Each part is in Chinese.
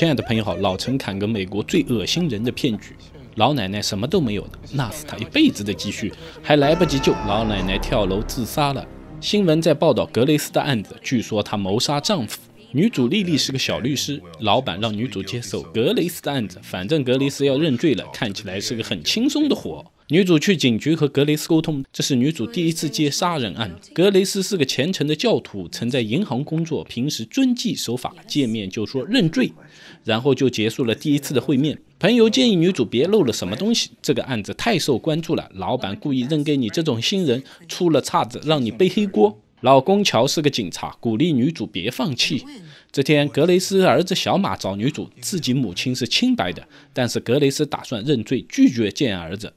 亲爱的朋友好，老陈侃个美国最恶心人的骗局。老奶奶什么都没有的，那是她一辈子的积蓄，还来不及救，老奶奶跳楼自杀了。新闻在报道格雷斯的案子，据说她谋杀丈夫。女主丽丽是个小律师，老板让女主接手格雷斯的案子，反正格雷斯要认罪了，看起来是个很轻松的活。女主去警局和格雷斯沟通，这是女主第一次接杀人案。格雷斯是个虔诚的教徒，曾在银行工作，平时遵纪守法，见面就说认罪，然后就结束了第一次的会面。朋友建议女主别漏了什么东西，这个案子太受关注了，老板故意扔给你这种新人，出了岔子让你背黑锅。老公乔是个警察，鼓励女主别放弃。这天，格雷斯儿子小马找女主，自己母亲是清白的，但是格雷斯打算认罪，拒绝见儿子。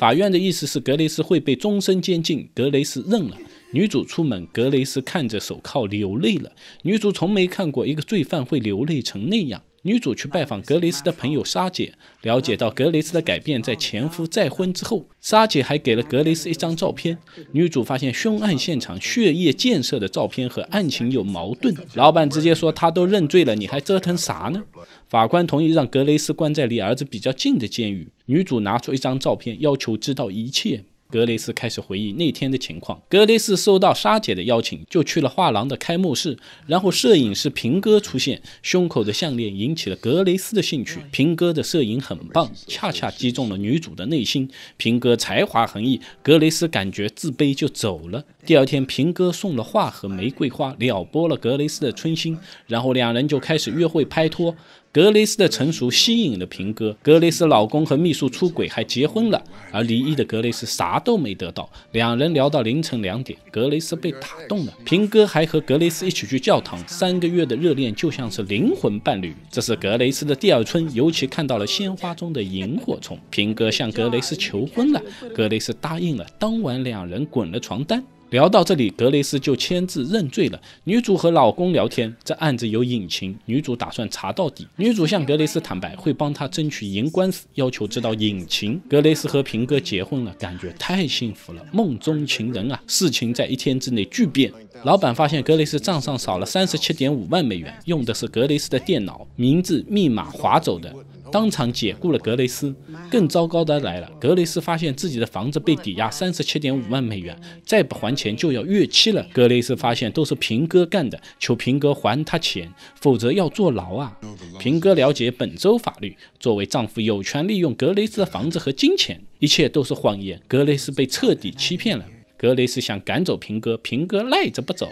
法院的意思是格雷斯会被终身监禁，格雷斯认了。女主出门，格雷斯看着手铐流泪了。女主从没看过一个罪犯会流泪成那样。女主去拜访格雷斯的朋友沙姐，了解到格雷斯的改变在前夫再婚之后。沙姐还给了格雷斯一张照片。女主发现凶案现场血液溅射的照片和案情有矛盾。老板直接说他都认罪了，你还折腾啥呢？法官同意让格雷斯关在离儿子比较近的监狱。女主拿出一张照片，要求知道一切。格雷斯开始回忆那天的情况。格雷斯收到沙姐的邀请，就去了画廊的开幕式。然后摄影师平哥出现，胸口的项链引起了格雷斯的兴趣。平哥的摄影很棒，恰恰击中了女主的内心。平哥才华横溢，格雷斯感觉自卑就走了。第二天，平哥送了画和玫瑰花，撩拨了格雷斯的春心，然后两人就开始约会拍拖。格雷斯的成熟吸引了平哥。格雷斯老公和秘书出轨还结婚了，而离异的格雷斯啥都没得到。两人聊到凌晨两点，格雷斯被打动了。平哥还和格雷斯一起去教堂。三个月的热恋就像是灵魂伴侣。这是格雷斯的第二春，尤其看到了鲜花中的萤火虫。平哥向格雷斯求婚了，格雷斯答应了。当晚两人滚了床单。聊到这里，格雷斯就签字认罪了。女主和老公聊天，这案子有隐情，女主打算查到底。女主向格雷斯坦白，会帮他争取赢官司，要求知道隐情。格雷斯和平哥结婚了，感觉太幸福了，梦中情人啊！事情在一天之内巨变，老板发现格雷斯账上少了三十七点五万美元，用的是格雷斯的电脑，名字、密码划走的。当场解雇了格雷斯。更糟糕的来了，格雷斯发现自己的房子被抵押三十七点五万美元，再不还钱就要逾期了。格雷斯发现都是平哥干的，求平哥还他钱，否则要坐牢啊！平哥了解本州法律，作为丈夫有权利用格雷斯的房子和金钱。一切都是谎言，格雷斯被彻底欺骗了。格雷斯想赶走平哥，平哥赖着不走。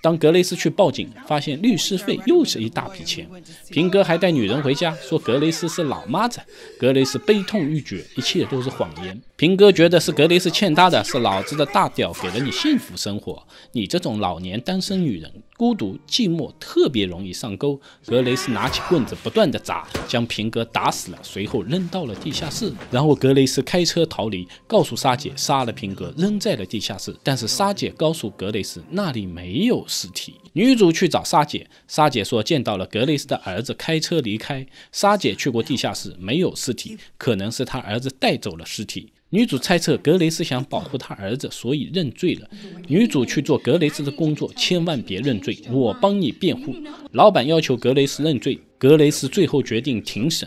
当格雷斯去报警，发现律师费又是一大笔钱。平哥还带女人回家，说格雷斯是老妈子。格雷斯悲痛欲绝，一切都是谎言。平哥觉得是格雷斯欠他的，是老子的大屌给了你幸福生活，你这种老年单身女人。孤独寂寞特别容易上钩。格雷斯拿起棍子，不断的砸，将平哥打死了，随后扔到了地下室。然后格雷斯开车逃离，告诉沙姐杀了平哥扔在了地下室。但是沙姐告诉格雷斯那里没有尸体。女主去找沙姐，沙姐说见到了格雷斯的儿子开车离开。沙姐去过地下室，没有尸体，可能是他儿子带走了尸体。女主猜测格雷斯想保护他儿子，所以认罪了。女主去做格雷斯的工作，千万别认罪，我帮你辩护。老板要求格雷斯认罪，格雷斯最后决定庭审。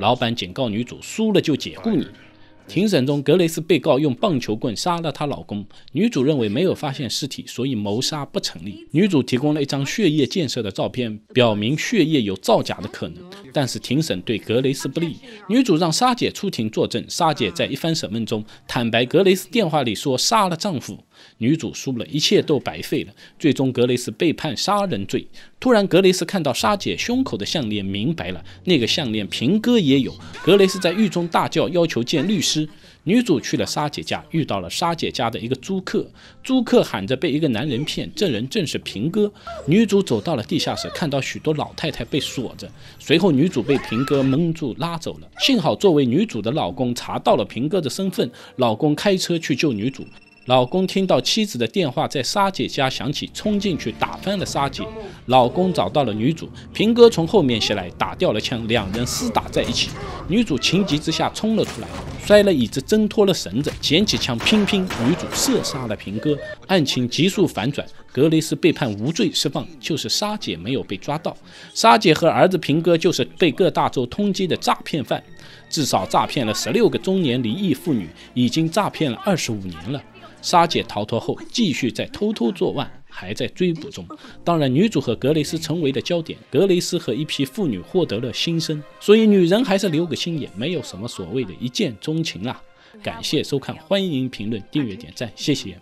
老板警告女主，输了就解雇你。庭审中，格雷斯被告用棒球棍杀了她老公。女主认为没有发现尸体，所以谋杀不成立。女主提供了一张血液溅射的照片，表明血液有造假的可能。但是庭审对格雷斯不利。女主让沙姐出庭作证，沙姐在一番审问中坦白，格雷斯电话里说杀了丈夫。女主输了一切都白费了。最终格雷斯被判杀人罪。突然格雷斯看到沙姐胸口的项链，明白了那个项链平哥也有。格雷斯在狱中大叫，要求见律师。女主去了沙姐家，遇到了沙姐家的一个租客。租客喊着被一个男人骗，这人正是平哥。女主走到了地下室，看到许多老太太被锁着。随后女主被平哥蒙住拉走了。幸好作为女主的老公查到了平哥的身份，老公开车去救女主。老公听到妻子的电话在沙姐家响起，冲进去打翻了沙姐。老公找到了女主平哥从后面袭来，打掉了枪，两人厮打在一起。女主情急之下冲了出来，摔了椅子，挣脱了绳子，捡起枪拼拼。女主射杀了平哥。案情急速反转，格雷斯被判无罪释放，就是沙姐没有被抓到。沙姐和儿子平哥就是被各大洲通缉的诈骗犯，至少诈骗了十六个中年离异妇女，已经诈骗了二十五年了。沙姐逃脱后，继续在偷偷作案，还在追捕中。当然，女主和格雷斯成为了焦点。格雷斯和一批妇女获得了新生，所以女人还是留个心眼，没有什么所谓的一见钟情啦。感谢收看，欢迎评论、订阅、点赞，谢谢。